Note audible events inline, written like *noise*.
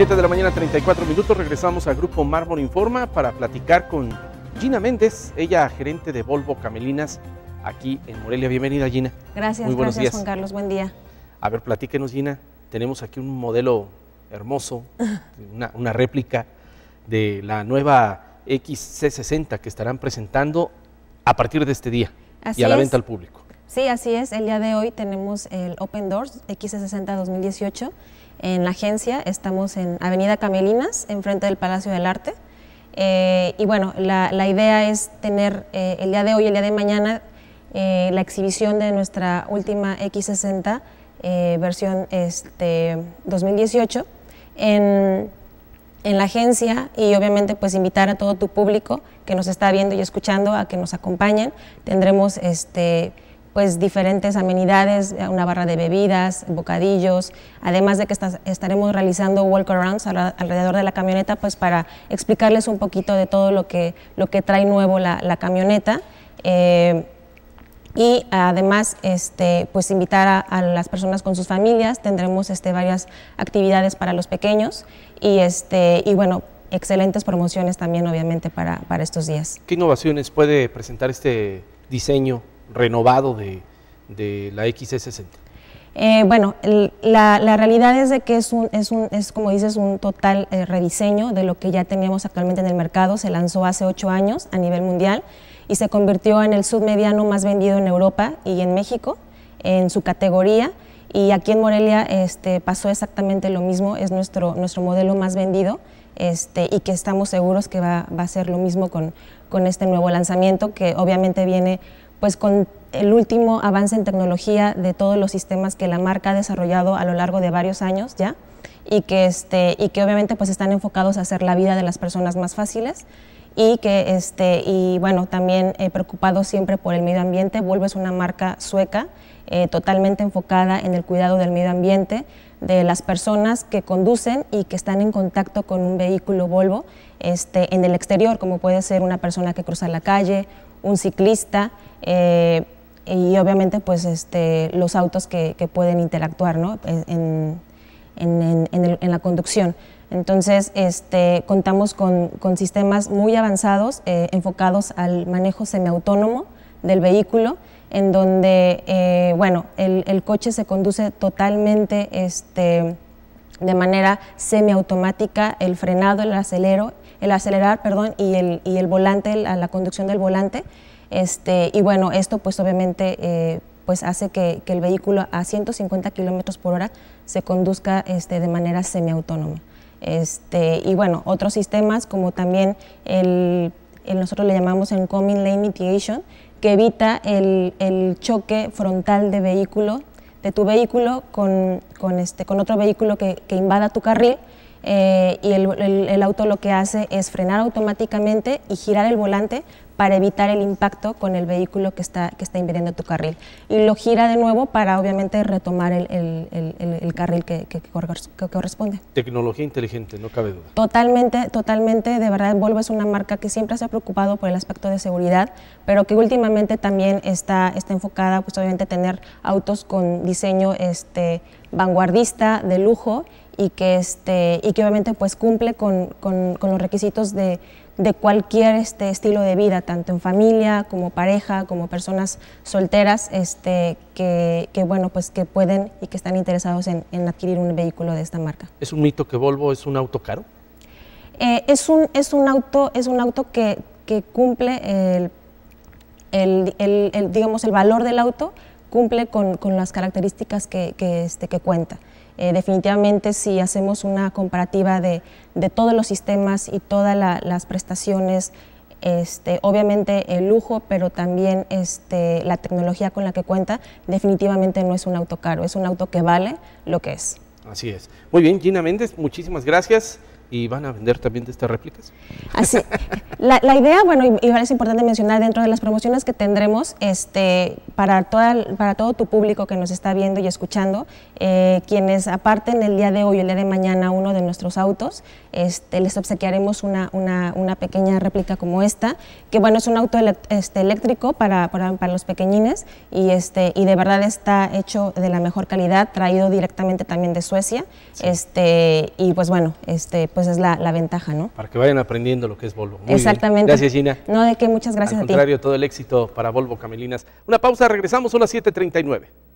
7 de la mañana, 34 minutos. Regresamos al grupo Mármol Informa para platicar con Gina Méndez, ella gerente de Volvo Camelinas aquí en Morelia. Bienvenida, Gina. Gracias, Muy buenos días. Juan Carlos. Buen día. A ver, platíquenos, Gina. Tenemos aquí un modelo hermoso, *laughs* una, réplica de la nueva XC60 que estarán presentando a partir de este día y a la venta al público. Sí, así es. El día de hoy tenemos el Open Doors X60 2018 en la agencia. Estamos en Avenida Camelinas, enfrente del Palacio del Arte. Eh, y bueno, la, idea es tener eh, el día de hoy y el día de mañana eh, la exhibición de nuestra última X60 versión este, 2018 en, en la agencia y obviamente pues invitar a todo tu público que nos está viendo y escuchando a que nos acompañen. Tendremos este, pues diferentes amenidades, eh, una barra de bebidas, bocadillos, además de que estaremos realizando walkarounds alrededor de la camioneta pues para explicarles un poquito de todo lo que, lo que trae nuevo la, camioneta. Eh, y además este, pues invitar a, las personas con sus familias, tendremos este, varias actividades para los pequeños y, este, y bueno, excelentes promociones también obviamente para, para estos días. ¿Qué innovaciones puede presentar este diseño renovado de, la x 60 eh, bueno, la, realidad es de que es, un, es, un, es como dices, un total eh, rediseño de lo que ya teníamos actualmente en el mercado. Se lanzó hace ocho años a nivel mundial y se convirtió en el submediano más vendido en Europa y en México en su categoría. Y aquí en Morelia este, pasó exactamente lo mismo, es nuestro, nuestro modelo más vendido este, y que estamos seguros que va, a ser lo mismo con, con este nuevo lanzamiento, que obviamente viene pues con el último avance en tecnología de todos los sistemas que la marca ha desarrollado a lo largo de varios años ya y que, este, y que obviamente pues están enfocados a hacer la vida de las personas más fáciles y que este, y bueno, también eh, preocupados siempre por el medio ambiente, vuelves una marca sueca eh, totalmente enfocada en el cuidado del medio ambiente, de las personas que conducen y que están en contacto con un vehículo Volvo este, en el exterior, como puede ser una persona que cruza la calle, un ciclista eh, y obviamente pues este, los autos que, pueden interactuar en, la conducción. Entonces este, contamos con, sistemas muy avanzados eh, enfocados al manejo semiautónomo del vehículo en donde eh, bueno, el, coche se conduce totalmente este, de manera semiautomática, el frenado, el acelero el acelerar, perdón, y el, volante, la conducción del volante. Este, y bueno, esto pues obviamente eh, pues hace que, el vehículo a 150 kilómetros por hora se conduzca este, de manera semiautónoma. Este, y bueno, otros sistemas como también el, nosotros le llamamos Coming Lane Mitigation, que evita el, choque frontal de vehículo, de tu vehículo con, este, con otro vehículo que invada tu carril eh, y el, auto lo que hace es frenar automáticamente y girar el volante para evitar el impacto con el vehículo que está, que está invadiendo tu carril. Y lo gira de nuevo para obviamente retomar el, el carril que, que, corresponde. Tecnología inteligente, no cabe duda. Totalmente, totalmente. De verdad, Volvo es una marca que siempre se ha preocupado por el aspecto de seguridad, pero que últimamente también está, está enfocada, pues obviamente, tener autos con diseño este, vanguardista, de lujo y que, este, y que obviamente pues cumple con, los requisitos de, cualquier este estilo de vida, tanto en familia como pareja, como personas solteras este, que, bueno, pues que pueden y que están interesados en, adquirir un vehículo de esta marca. ¿Es un mito que Volvo es un auto caro? Eh, es, un, auto, es un auto que, cumple digamos, el valor del auto, cumple con, las características que, este, cuenta. Eh, definitivamente si hacemos una comparativa de, todos los sistemas y todas las prestaciones, este, obviamente el lujo, pero también este, la tecnología con la que cuenta, definitivamente no es un auto caro, es un auto que vale lo que es. Así es. Muy bien, Gina Méndez, muchísimas gracias y van a vender también de estas réplicas. Así, la, la, idea, bueno, y, es importante mencionar dentro de las promociones que tendremos, este, para, toda, para todo tu público que nos está viendo y escuchando, eh, quienes aparten el día de hoy o el día de mañana uno de nuestros autos, este, les obsequiaremos una, una, una, pequeña réplica como esta, que bueno, es un auto este, eléctrico para, para, para, los pequeñines y, este, y de verdad está hecho de la mejor calidad, traído directamente también de Suecia, este, y pues bueno, este, pues, pues, es la, ventaja, ¿no? Para que vayan aprendiendo lo que es Volvo. Exactamente. Gracias, Gina. No, de que muchas gracias Al a ti. Al contrario, todo el éxito para Volvo Camelinas. Una pausa, regresamos, a las 7.39.